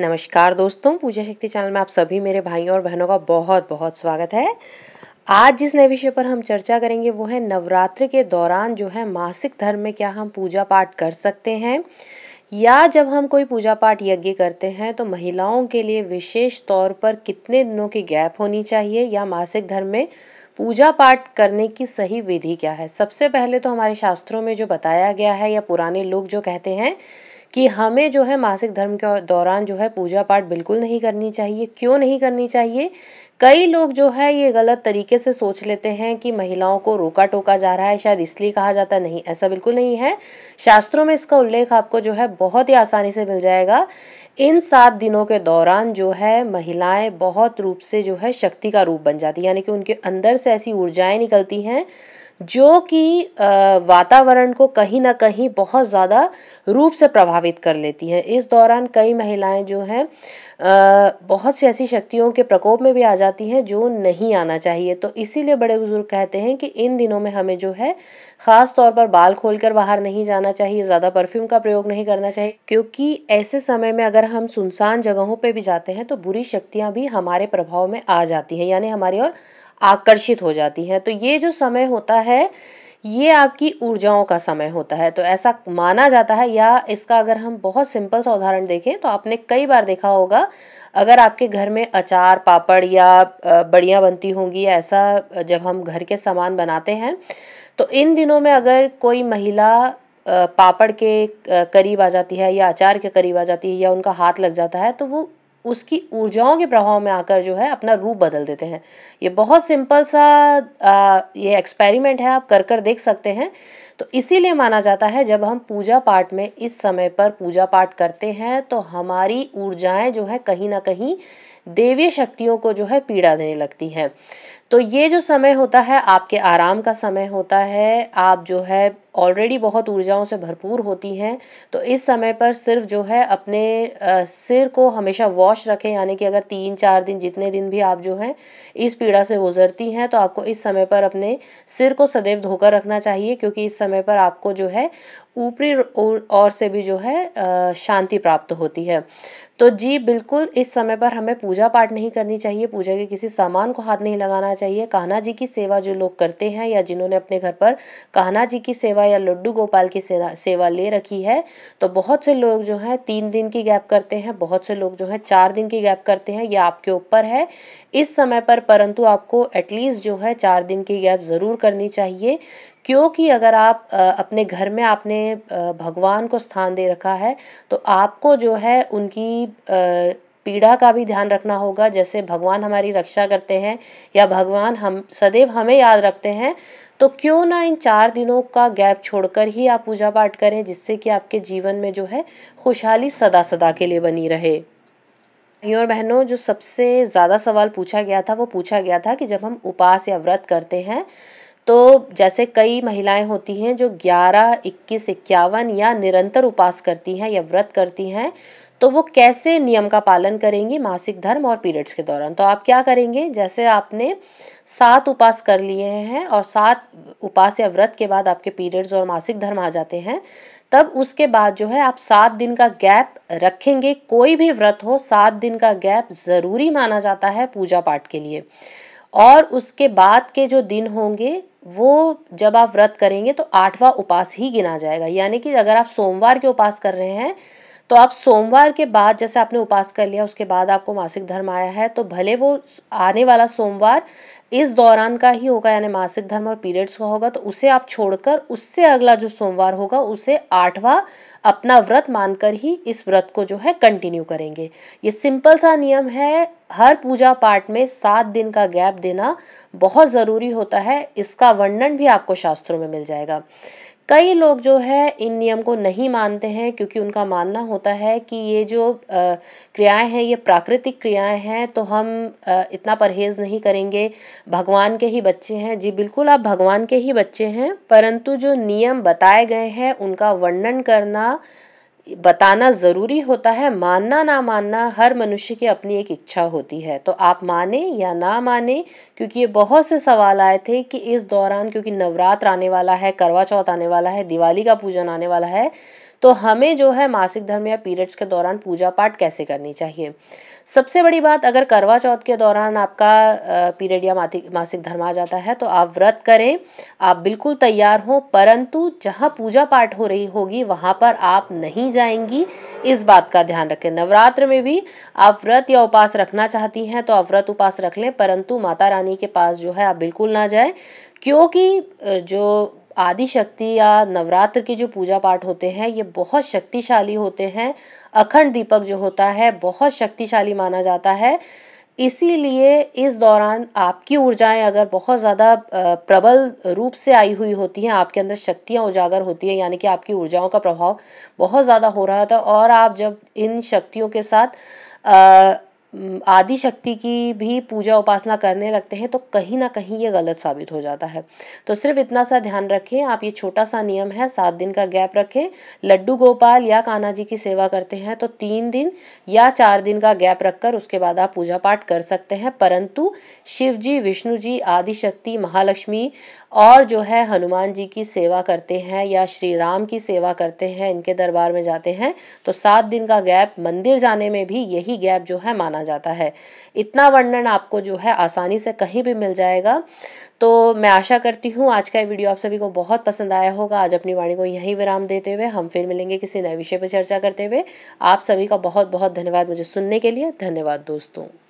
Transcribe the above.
नमस्कार दोस्तों पूजा शक्ति चैनल में आप सभी मेरे भाइयों और बहनों का बहुत बहुत स्वागत है आज जिस नए विषय पर हम चर्चा करेंगे वो है नवरात्र के दौरान जो है मासिक धर्म में क्या हम पूजा पाठ कर सकते हैं या जब हम कोई पूजा पाठ यज्ञ करते हैं तो महिलाओं के लिए विशेष तौर पर कितने दिनों की गैप होनी चाहिए या मासिक धर्म में पूजा पाठ करने की सही विधि क्या है सबसे पहले तो हमारे शास्त्रों में जो बताया गया है या पुराने लोग जो कहते हैं कि हमें जो है मासिक धर्म के दौरान जो है पूजा पाठ बिल्कुल नहीं करनी चाहिए क्यों नहीं करनी चाहिए कई लोग जो है ये गलत तरीके से सोच लेते हैं कि महिलाओं को रोका टोका जा रहा है शायद इसलिए कहा जाता नहीं ऐसा बिल्कुल नहीं है शास्त्रों में इसका उल्लेख आपको जो है बहुत ही आसानी से मिल जाएगा इन सात दिनों के दौरान जो है महिलाएं बहुत रूप से जो है शक्ति का रूप बन जाती है यानी कि उनके अंदर से ऐसी ऊर्जाएं निकलती हैं जो कि वातावरण को कहीं ना कहीं बहुत ज़्यादा रूप से प्रभावित कर लेती हैं इस दौरान कई महिलाएं जो हैं बहुत सी ऐसी शक्तियों के प्रकोप में भी आ जाती हैं जो नहीं आना चाहिए तो इसीलिए बड़े बुजुर्ग कहते हैं कि इन दिनों में हमें जो है ख़ास तौर पर बाल खोलकर बाहर नहीं जाना चाहिए ज़्यादा परफ्यूम का प्रयोग नहीं करना चाहिए क्योंकि ऐसे समय में अगर हम सुनसान जगहों पर भी जाते हैं तो बुरी शक्तियाँ भी हमारे प्रभाव में आ जाती हैं यानी हमारी और आकर्षित हो जाती हैं तो ये जो समय होता है ये आपकी ऊर्जाओं का समय होता है तो ऐसा माना जाता है या इसका अगर हम बहुत सिंपल सा उदाहरण देखें तो आपने कई बार देखा होगा अगर आपके घर में अचार पापड़ या बड़ियाँ बनती होंगी ऐसा जब हम घर के सामान बनाते हैं तो इन दिनों में अगर कोई महिला पापड़ के करीब आ जाती है या अचार के करीब आ जाती है या उनका हाथ लग जाता है तो वो उसकी ऊर्जाओं के प्रभाव में आकर जो है अपना रूप बदल देते हैं ये बहुत सिंपल सा आ, ये एक्सपेरिमेंट है आप कर कर देख सकते हैं तो इसीलिए माना जाता है जब हम पूजा पाठ में इस समय पर पूजा पाठ करते हैं तो हमारी ऊर्जाएं जो है कहीं ना कहीं देवी शक्तियों को जो है पीड़ा देने लगती हैं तो ये जो समय होता है आपके आराम का समय होता है आप जो है ऑलरेडी बहुत ऊर्जाओं से भरपूर होती हैं तो इस समय पर सिर्फ जो है अपने सिर को हमेशा वॉश रखें यानी कि अगर तीन चार दिन जितने दिन भी आप जो हैं इस पीड़ा से गुजरती हैं तो आपको इस समय पर अपने सिर को सदैव धोकर रखना चाहिए क्योंकि इस समय पर आपको जो है ऊपरी और से भी जो है शांति प्राप्त होती है तो जी बिल्कुल इस समय पर हमें पूजा पाठ नहीं करनी चाहिए पूजा के किसी सामान को हाथ नहीं लगाना चाहिए कान्हा जी की सेवा जो लोग करते हैं या जिन्होंने अपने घर पर कान्हा जी की सेवा या लड्डू गोपाल की सेवा ले रखी है तो बहुत से लोग जो हैं तीन दिन की गैप करते हैं बहुत से लोग जो हैं चार दिन की गैप करते हैं या आपके ऊपर है इस समय पर परंतु आपको एटलीस्ट जो है चार दिन की गैप ज़रूर करनी चाहिए क्योंकि अगर आप अपने घर में आपने भगवान को स्थान दे रखा है तो आपको जो है उनकी पीड़ा का भी ध्यान रखना होगा जैसे भगवान हमारी रक्षा करते हैं या भगवान हम सदैव हमें याद रखते हैं तो क्यों ना इन चार दिनों का गैप छोड़कर ही आप पूजा पाठ करें जिससे कि आपके जीवन में जो है खुशहाली सदा सदा के लिए बनी रहे और बहनों जो सबसे ज़्यादा सवाल पूछा गया था वो पूछा गया था कि जब हम उपास या व्रत करते हैं तो जैसे कई महिलाएं होती हैं जो ग्यारह इक्कीस इक्यावन या निरंतर उपास करती हैं या व्रत करती हैं तो वो कैसे नियम का पालन करेंगी मासिक धर्म और पीरियड्स के दौरान तो आप क्या करेंगे जैसे आपने सात उपास कर लिए हैं और सात उपास या व्रत के बाद आपके पीरियड्स और मासिक धर्म आ जाते हैं तब उसके बाद जो है आप सात दिन का गैप रखेंगे कोई भी व्रत हो सात दिन का गैप ज़रूरी माना जाता है पूजा पाठ के लिए और उसके बाद के जो दिन होंगे वो जब आप व्रत करेंगे तो आठवां उपास ही गिना जाएगा यानी कि अगर आप सोमवार के उपास कर रहे हैं तो आप सोमवार के बाद जैसे आपने उपास कर लिया उसके बाद आपको मासिक धर्म आया है तो भले वो आने वाला सोमवार इस दौरान का ही होगा यानी मासिक धर्म और पीरियड्स का होगा तो उसे आप छोड़कर उससे अगला जो सोमवार होगा उसे आठवां अपना व्रत मानकर ही इस व्रत को जो है कंटिन्यू करेंगे ये सिंपल सा नियम है हर पूजा पाठ में सात दिन का गैप देना बहुत ज़रूरी होता है इसका वर्णन भी आपको शास्त्रों में मिल जाएगा कई लोग जो है इन नियम को नहीं मानते हैं क्योंकि उनका मानना होता है कि ये जो क्रियाएं हैं ये प्राकृतिक क्रियाएं हैं तो हम इतना परहेज़ नहीं करेंगे भगवान के ही बच्चे हैं जी बिल्कुल आप भगवान के ही बच्चे हैं परंतु जो नियम बताए गए हैं उनका वर्णन करना बताना ज़रूरी होता है मानना ना मानना हर मनुष्य की अपनी एक इच्छा होती है तो आप माने या ना माने क्योंकि ये बहुत से सवाल आए थे कि इस दौरान क्योंकि नवरात्र आने वाला है करवा चौथ आने वाला है दिवाली का पूजन आने वाला है तो हमें जो है मासिक धर्म या पीरियड्स के दौरान पूजा पाठ कैसे करनी चाहिए सबसे बड़ी बात अगर करवा चौथ के दौरान आपका पीरियड या मासिक धर्म आ जाता है तो आप व्रत करें आप बिल्कुल तैयार हों परंतु जहाँ पूजा पाठ हो रही होगी वहाँ पर आप नहीं जाएंगी इस बात का ध्यान रखें नवरात्र में भी आप व्रत या उपास रखना चाहती हैं तो आप व्रत उपास रख लें परंतु माता रानी के पास जो है आप बिल्कुल ना जाए क्योंकि जो आदिशक्ति या नवरात्र के जो पूजा पाठ होते हैं ये बहुत शक्तिशाली होते हैं अखंड दीपक जो होता है बहुत शक्तिशाली माना जाता है इसीलिए इस दौरान आपकी ऊर्जाएं अगर बहुत ज़्यादा प्रबल रूप से आई हुई होती हैं आपके अंदर शक्तियां उजागर होती हैं यानी कि आपकी ऊर्जाओं का प्रभाव बहुत ज़्यादा हो रहा था और आप जब इन शक्तियों के साथ आदि शक्ति की भी पूजा उपासना करने लगते हैं तो कहीं ना कहीं ये गलत साबित हो जाता है तो सिर्फ इतना सा ध्यान रखें आप ये छोटा सा नियम है सात दिन का गैप रखें लड्डू गोपाल या कान्हा जी की सेवा करते हैं तो तीन दिन या चार दिन का गैप रखकर उसके बाद आप पूजा पाठ कर सकते हैं परंतु शिव जी विष्णु जी आदिशक्ति महालक्ष्मी और जो है हनुमान जी की सेवा करते हैं या श्री राम की सेवा करते हैं इनके दरबार में जाते हैं तो सात दिन का गैप मंदिर जाने में भी यही गैप जो है माना माना जाता है इतना वर्णन आपको जो है आसानी से कहीं भी मिल जाएगा तो मैं आशा करती हूँ आज का ये वीडियो आप सभी को बहुत पसंद आया होगा आज अपनी वाणी को यहीं विराम देते हुए हम फिर मिलेंगे किसी नए विषय पर चर्चा करते हुए आप सभी का बहुत बहुत धन्यवाद मुझे सुनने के लिए धन्यवाद दोस्तों